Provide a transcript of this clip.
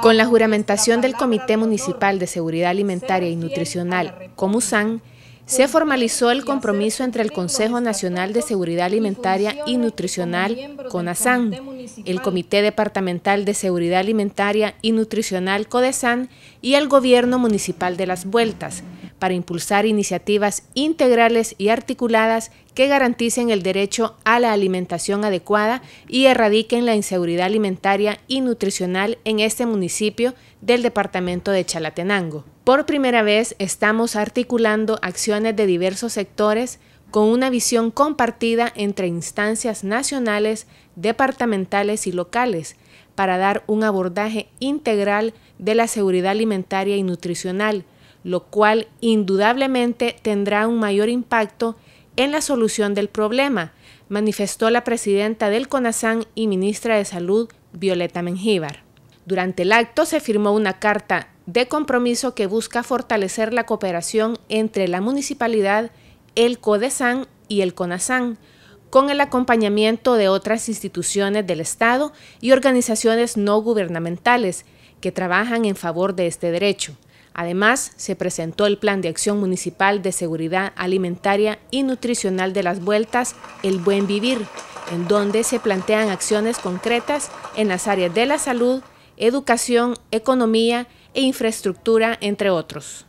Con la juramentación del Comité Municipal de Seguridad Alimentaria y Nutricional, Comusan, se formalizó el compromiso entre el Consejo Nacional de Seguridad Alimentaria y Nutricional, CONASAN, el Comité Departamental de Seguridad Alimentaria y Nutricional, CODESAN, y el Gobierno Municipal de Las Vueltas, para impulsar iniciativas integrales y articuladas que garanticen el derecho a la alimentación adecuada y erradiquen la inseguridad alimentaria y nutricional en este municipio del departamento de Chalatenango. Por primera vez estamos articulando acciones de diversos sectores con una visión compartida entre instancias nacionales, departamentales y locales para dar un abordaje integral de la seguridad alimentaria y nutricional lo cual indudablemente tendrá un mayor impacto en la solución del problema, manifestó la presidenta del CONASAN y ministra de Salud, Violeta Mengíbar. Durante el acto se firmó una carta de compromiso que busca fortalecer la cooperación entre la municipalidad, el CODESAN y el CONASAN, con el acompañamiento de otras instituciones del Estado y organizaciones no gubernamentales que trabajan en favor de este derecho. Además, se presentó el Plan de Acción Municipal de Seguridad Alimentaria y Nutricional de las Vueltas, El Buen Vivir, en donde se plantean acciones concretas en las áreas de la salud, educación, economía e infraestructura, entre otros.